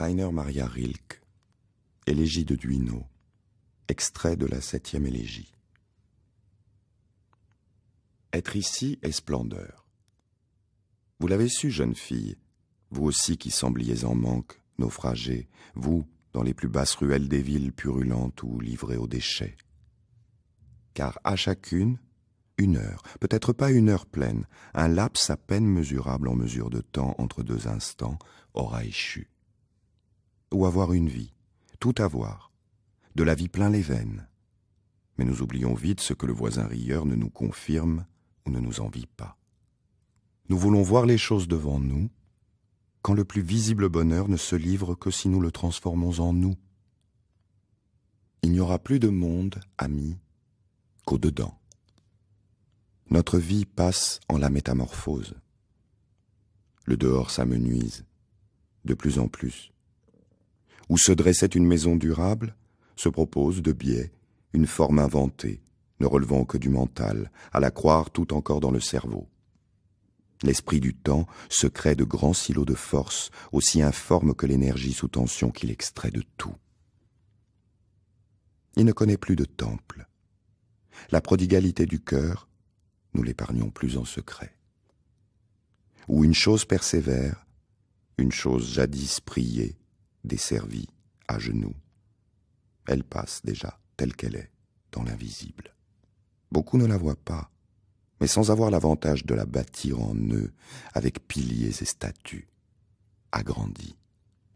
Rainer Maria Rilke, Élégie de Duino, extrait de la septième élégie. Être ici est splendeur. Vous l'avez su, jeune fille, vous aussi qui sembliez en manque, Naufragée, vous, dans les plus basses ruelles des villes purulentes ou livrées aux déchets. Car à chacune, une heure, peut-être pas une heure pleine, un laps à peine mesurable en mesure de temps entre deux instants, aura échu ou avoir une vie, tout avoir, de la vie plein les veines. Mais nous oublions vite ce que le voisin rieur ne nous confirme ou ne nous envie pas. Nous voulons voir les choses devant nous, quand le plus visible bonheur ne se livre que si nous le transformons en nous. Il n'y aura plus de monde, ami, qu'au-dedans. Notre vie passe en la métamorphose. Le dehors s'amenuise, de plus en plus où se dressait une maison durable, se propose de biais une forme inventée, ne relevant que du mental, à la croire tout encore dans le cerveau. L'esprit du temps se crée de grands silos de force, aussi informes que l'énergie sous tension qu'il extrait de tout. Il ne connaît plus de temple. La prodigalité du cœur, nous l'épargnons plus en secret. Où une chose persévère, une chose jadis priée, desservie, à genoux. Elle passe déjà, telle qu'elle est, dans l'invisible. Beaucoup ne la voient pas, mais sans avoir l'avantage de la bâtir en eux, avec piliers et statues, agrandie,